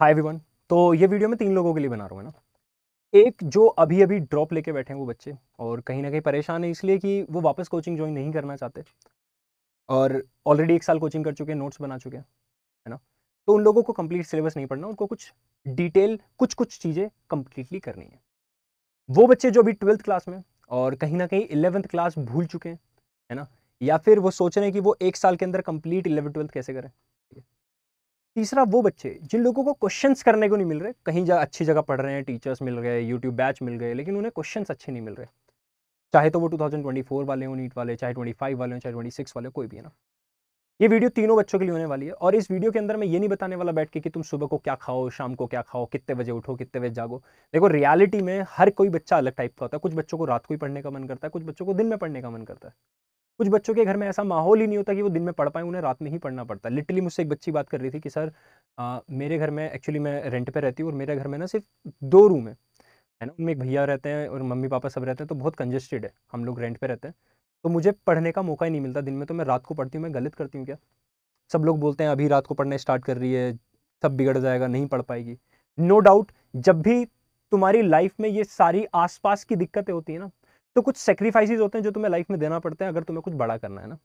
hi everyone तो ये video मैं तीन लोगों के लिए बना रहा हूँ ना एक जो अभी अभी ड्रॉप लेके बैठे हैं वो बच्चे और कहीं ना कहीं परेशान है इसलिए कि वो वापस कोचिंग ज्वाइन नहीं करना चाहते और ऑलरेडी एक साल कोचिंग कर चुके हैं नोट्स बना चुके हैं है ना तो उन लोगों को कम्प्लीट सिलेबस नहीं पढ़ना उनको कुछ डिटेल कुछ कुछ चीज़ें कम्प्लीटली करनी है वो बच्चे जो अभी ट्वेल्थ क्लास में और कहीं ना कहीं इलेवंथ क्लास भूल चुके हैं है ना या फिर वो सोच रहे हैं कि वो एक साल के अंदर कंप्लीट इलेवन ट्वेल्थ कैसे करें तीसरा वो बच्चे जिन लोगों को क्वेश्चंस करने को नहीं मिल रहे कहीं जा अच्छी जगह पढ़ रहे हैं टीचर्स मिल गए यूट्यूब बैच मिल गए लेकिन उन्हें क्वेश्चंस अच्छे नहीं मिल रहे चाहे तो वो 2024 वाले हों नीट वाले चाहे 25 वाले हों चाहे 26 वाले कोई भी है ना ये वीडियो तीनों बच्चों के लिए होने वाली है और इस वीडियो के अंदर मैं ये नहीं बताने वाला बैठ के कि तुम सुबह को क्या खाओ शाम को क्या खाओ कितने बजे उठो कितने बजे जागो देखो रियलिटी में हर कोई बच्चा अलग टाइप का होता है कुछ बच्चों को रात को ही पढ़ने का मन करता है कुछ बच्चों को दिन में पढ़ने का मन करता है कुछ बच्चों के घर में ऐसा माहौल ही नहीं होता कि वो दिन में पढ़ पाए उन्हें रात में ही पढ़ना पड़ता है लिटरली मुझसे एक बच्ची बात कर रही थी कि सर आ, मेरे घर में एक्चुअली मैं रेंट पर रहती हूँ और मेरे घर में ना सिर्फ दो रूम है है ना उनमें एक भैया रहते हैं और मम्मी पापा सब रहते हैं तो बहुत कंजेस्टेड है हम लोग रेंट पर रहते हैं तो मुझे पढ़ने का मौका ही नहीं मिलता दिन में तो मैं रात को पढ़ती हूँ मैं गलत करती हूँ क्या सब लोग बोलते हैं अभी रात को पढ़ना स्टार्ट कर रही है सब बिगड़ जाएगा नहीं पढ़ पाएगी नो no डाउट जब भी तुम्हारी लाइफ में ये सारी आसपास की दिक्कतें होती है ना तो कुछ सेक्रीफाइसेस होते हैं जो तुम्हें लाइफ में देना पड़ता है अगर तुम्हें कुछ बड़ा करना है ना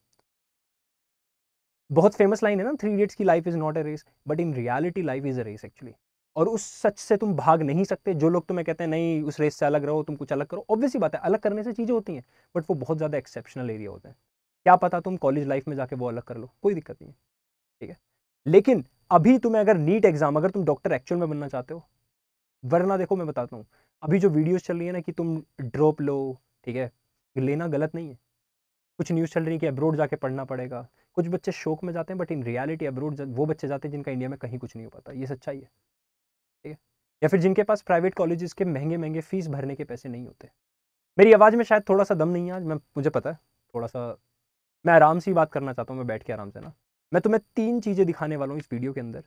बहुत फेमस लाइन है ना थ्री इडियट्स की life is not a race but in reality life is a race actually और उस सच से तुम भाग नहीं सकते जो लोग तुम्हें कहते हैं नहीं उस रेस से अलग रहो तुम कुछ अलग करो ऑब्वियसली बात है अलग करने से चीज़ें होती हैं बट वो बहुत ज़्यादा एक्सेप्शनल एरिया होते हैं क्या पता तुम कॉलेज लाइफ में जाके वो अलग कर लो कोई दिक्कत नहीं है ठीक है लेकिन अभी तुम्हें अगर नीट एग्जाम अगर तुम डॉक्टर एक्चुअल में बनना चाहते हो वरना देखो मैं बताता हूँ अभी जो वीडियोज चल रही है ना कि तुम ड्रॉप लो ठीक है लेना गलत नहीं है कुछ न्यूज़ चल रही है कि अब्रोड जाके पढ़ना पड़ेगा कुछ बच्चे शौक में जाते हैं बट इन रियलिटी अब्रोड वो बच्चे जाते हैं जिनका इंडिया में कहीं कुछ नहीं हो पाता ये सच्चाई है ठीक है या फिर जिनके पास प्राइवेट कॉलेजेस के महंगे महंगे फीस भरने के पैसे नहीं होते मेरी आवाज़ में शायद थोड़ा सा दम नहीं है आज मैं मुझे पता है थोड़ा सा मैं आराम से ही बात करना चाहता हूँ मैं बैठ के आराम से ना मैं तुम्हें तीन चीज़ें दिखाने वाला हूँ इस वीडियो के अंदर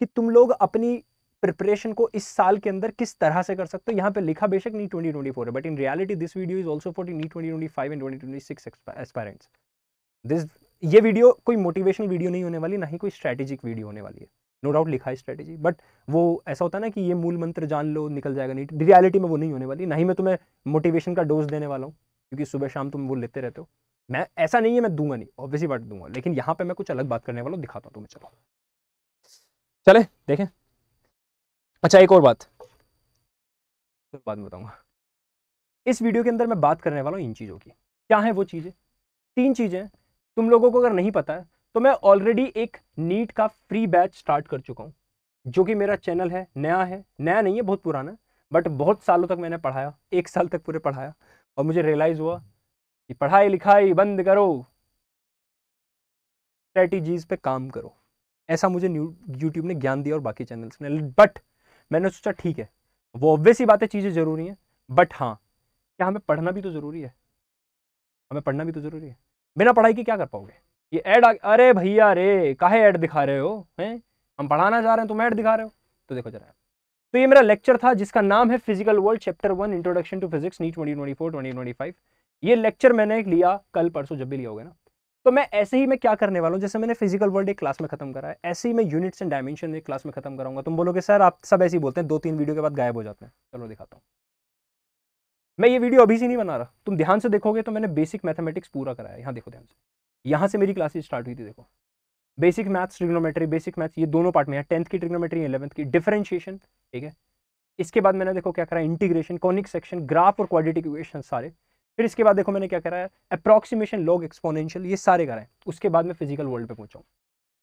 कि तुम लोग अपनी प्रिपरेशन को इस साल के अंदर किस तरह से कर सकते हो यहाँ पे लिखा बेशक नी ट्वेंटी ट्वेंटी फोर है but in reality this video is also for NEET twenty twenty five and twenty twenty six this ये वीडियो कोई मोटिवेशनल वीडियो नहीं होने वाली ना ही कोई स्ट्रैटेजिक वीडियो होने वाली है नो no डाउट लिखा है स्ट्रेटेजी बट वो ऐसा होता है ना कि ये मूल मंत्र जान लो निकल जाएगा नीट रियलिटी में वो नहीं होने वाली ना ही मैं तुम्हें मोटिवेशन का डोज देने वाला हूँ क्योंकि सुबह शाम तुम वो लेते रहते हो मैं ऐसा नहीं है मैं दूंगा नहीं ऑब्वियसली बात दूंगा लेकिन यहाँ पे मैं कुछ अलग बात करने वाला हूँ दिखाता हूँ तुम्हें चलो चले देखें अच्छा एक और बात तो बाद में बताऊंगा इस वीडियो के अंदर मैं बात करने वाला हूँ इन चीज़ों की क्या है वो चीज़ें तीन चीज़ें तुम लोगों को अगर नहीं पता है तो मैं ऑलरेडी एक नीट का फ्री बैच स्टार्ट कर चुका हूँ जो कि मेरा चैनल है नया है नया नहीं है बहुत पुराना बट बहुत सालों तक मैंने पढ़ाया एक साल तक पूरे पढ़ाया और मुझे रियलाइज़ हुआ कि पढ़ाई लिखाई बंद करो स्ट्रेटजीज पे काम करो ऐसा मुझे यूट्यूब ने ज्ञान दिया और बाकी चैनल्स ने बट मैंने सोचा ठीक है वो ऑब्वियस ही बातें चीज़ें ज़रूरी हैं बट हाँ क्या हमें पढ़ना भी तो ज़रूरी है हमें पढ़ना भी तो ज़रूरी है बिना पढ़ाई के क्या कर पाओगे ये ऐड अरे भैया अरे काहे ऐड दिखा रहे हो हैं हम पढ़ाना चाह रहे हैं तुम ऐड दिखा रहे हो तो देखो जरा तो ये मेरा लेक्चर था जिसका नाम है physical world chapter one introduction to physics NEET twenty twenty four twenty twenty five ये लेक्चर मैंने लिया कल परसों जब भी लिया होगा ना तो मैं ऐसे ही मैं क्या करने वाला हूँ जैसे मैंने फिजिकल वर्ल्ड एक क्लास में खत्म करा है ऐसे ही मैं यूनिट्स एंड डायमेंशन एक क्लास में खत्म कराऊंगा तुम बोलोगे सर आप सब ऐसे ही बोलते हैं दो तीन वीडियो के बाद गायब हो जाते हैं चलो दिखाता हूँ मैं ये वीडियो अभी से नहीं बना रहा तुम ध्यान से देखोगे तो मैंने बेसिक मैथमेटिक्स पूरा कराया यहाँ देखो ध्यान से यहाँ से मेरी क्लासेज स्टार्ट हुई थी देखो basic maths trigonometry basic maths ये दोनों पार्ट में है टेंथ की ट्रिग्नोमेट्री इलेवंथ की डिफरेंशिएशन ठीक है इसके बाद मैंने देखो क्या करा इंटीग्रेशन कॉनिक सेक्शन ग्राफ और क्वाड्रेटिक इक्वेशन सारे फिर इसके बाद देखो मैंने क्या करा है अप्रोक्सीमेशन लॉग एक्सपोनेंशियल ये सारे है उसके बाद मैं फिजिकल वर्ल्ड पे पहुंचा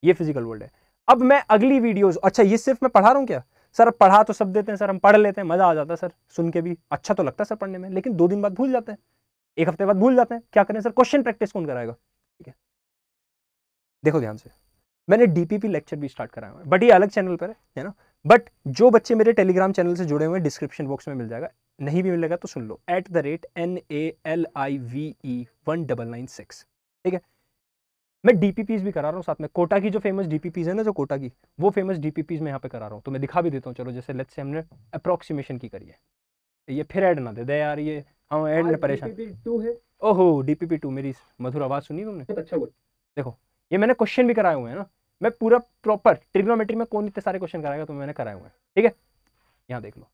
ये फिजिकल वर्ल्ड है अब मैं अगली वीडियोस अच्छा ये सिर्फ मैं पढ़ा रहा हूँ क्या सर पढ़ा तो सब देते हैं सर हम पढ़ लेते हैं मज़ा आ जाता है सर सुन के भी अच्छा तो लगता है सर पढ़ने में लेकिन दो दिन बाद भूल जाते हैं एक हफ्ते बाद भूल जाते हैं क्या करें सर क्वेश्चन प्रैक्टिस कौन कराएगा ठीक है देखो ध्यान से मैंने डीपीपी लेक्चर भी स्टार्ट कराया बट ये अलग चैनल पर है ना बट जो बच्चे मेरे टेलीग्राम चैनल से जुड़े हुए हैं डिस्क्रिप्शन बॉक्स में मिल जाएगा नहीं भी मिलेगा तो सुन लो at the rate N A L I V E one double nine six ठीक है मैं डीपीपीज भी करा रहा हूँ साथ में कोटा की जो फेमस डीपीपीज है ना जो कोटा की वो फेमस डीपीपीज मैं यहाँ पे करा रहा हूँ तो मैं दिखा भी देता हूँ चलो जैसे लेट से हमने अप्रोक्सीमेशन की करी है ये फिर ऐड ना दे दे यार ये हाँ ऐड ने परेशान ओहो डीपीपी टू मेरी मधुर आवाज़ सुनी तुमने अच्छा, अच्छा देखो ये मैंने क्वेश्चन भी कराए हुए हैं ना मैं पूरा प्रॉपर ट्रिग्नोमेट्री में कौन इतने सारे क्वेश्चन कराएगा तो मैंने कराए हुए हैं ठीक है यहाँ देख लो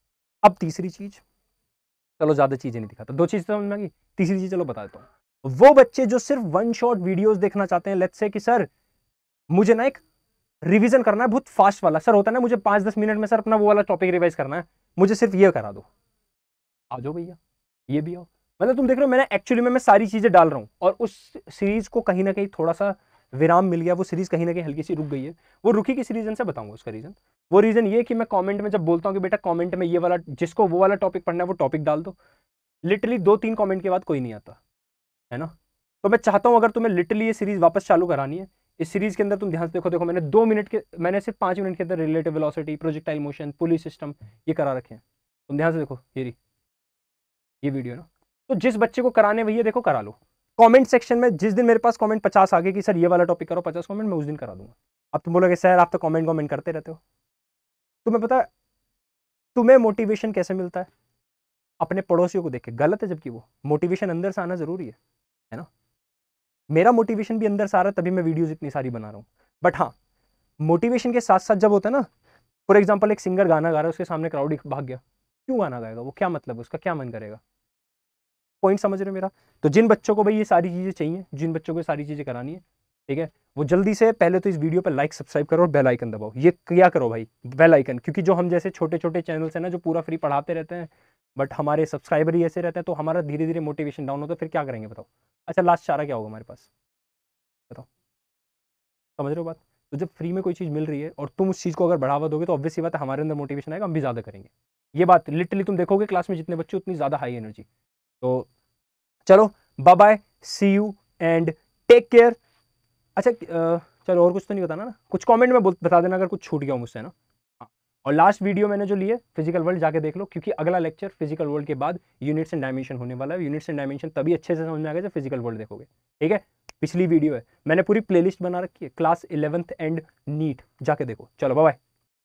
अब तीसरी चीज़ चलो ज़्यादा चीज़ें नहीं दिखाता दो चीज़ समझ में आएगी तीसरी चीज़ चलो बता देता हूँ वो बच्चे जो सिर्फ वन शॉट वीडियोज देखना चाहते हैं लेट्स से कि सर मुझे ना एक रिविजन करना है बहुत फास्ट वाला सर होता है ना मुझे पांच दस मिनट में सर अपना वो वाला टॉपिक रिवाइज करना है मुझे सिर्फ ये करा दो आ जाओ भैया ये भी आओ मतलब तुम देख रहे हो मैंने एक्चुअली में मैं सारी चीज़ें डाल रहा हूँ और उस सीरीज़ को कहीं ना कहीं थोड़ा सा विराम मिल गया वो सीरीज़ कहीं ना कहीं हल्की सी रुक गई है वो रुकी किस रीज़न से बताऊंगा उसका रीज़न वो रीज़न ये कि मैं कमेंट में जब बोलता हूँ कि बेटा कमेंट में ये वाला जिसको वो वाला टॉपिक पढ़ना है वो टॉपिक डाल दो लिटरली दो तीन कॉमेंट के बाद कोई नहीं आता है ना तो मैं चाहता हूँ अगर तुम्हें लिटरली ये सीरीज़ वापस चालू करानी है इस सीरीज़ के अंदर तुम ध्यान से देखो देखो मैंने दो मिनट के मैंने सिर्फ पाँच मिनट के अंदर relative velocity projectile motion pulley system ये करा रखे हैं तुम ध्यान से देखो ये ये वीडियो ना तो जिस बच्चे को कराने वही देखो करा लो कमेंट सेक्शन में जिस दिन मेरे पास कमेंट पचास आ गए कि सर ये वाला टॉपिक करो पचास कमेंट मैं उस दिन करा दूंगा अब तुम बोलोगे सर आप तो कमेंट कमेंट करते रहते हो तुम्हें पता तुम्हें मोटिवेशन कैसे मिलता है अपने पड़ोसियों को देख के गलत है जबकि वो मोटिवेशन अंदर से आना ज़रूरी है है ना मेरा मोटिवेशन भी अंदर से आ रहा है तभी मैं वीडियोज़ इतनी सारी बना रहा हूँ बट हाँ मोटिवेशन के साथ साथ जब होता है ना फॉर एग्जाम्पल एक सिंगर गाना गा रहा है उसके सामने क्राउड भाग गया क्यों गाना गाएगा वो क्या मतलब उसका क्या मन करेगा पॉइंट समझ रहे हो मेरा तो जिन बच्चों को भाई ये सारी चीज़ें चाहिए जिन बच्चों को ये सारी चीज़ें करानी है ठीक है वो जल्दी से पहले तो इस वीडियो पर लाइक सब्सक्राइब करो और बेल आइकन दबाओ ये क्या करो भाई बेल आइकन क्योंकि जो हम जैसे छोटे छोटे चैनल्स हैं ना जो पूरा फ्री पढ़ाते रहते हैं बट हमारे सब्सक्राइबर ही ऐसे रहते हैं तो हमारा धीरे धीरे मोटिवेशन डाउन होता है फिर क्या करेंगे बताओ अच्छा लास्ट चारा क्या होगा हमारे पास बताओ समझ रहे हो बात तो जब फ्री में कोई चीज़ मिल रही है और तुम उस चीज़ को अगर बढ़ावा दोगे तो ऑब्वियसली बात है हमारे अंदर मोटिवेशन आएगा हम भी ज़्यादा करेंगे ये बात लिटरली तुम देखोगे क्लास में जितने बच्चे उतनी ज़्यादा हाई एनर्जी तो चलो bye bye see you and take care अच्छा चलो और कुछ तो नहीं बताना ना कुछ कमेंट में बता देना अगर कुछ छूट गया मुझसे ना हाँ, और लास्ट वीडियो मैंने जो लिए फिजिकल वर्ल्ड जाके देख लो क्योंकि अगला लेक्चर फिजिकल वर्ल्ड के बाद यूनिट्स एंड डायमेंशन होने वाला है यूनिट्स एंड डायमेंशन तभी अच्छे से समझ में आएगा जब फिजिकल वर्ल्ड देखोगे ठीक है पिछली वीडियो है मैंने पूरी प्लेलिस्ट बना रखी है क्लास इलेवंथ एंड नीट जाके देखो चलो बाय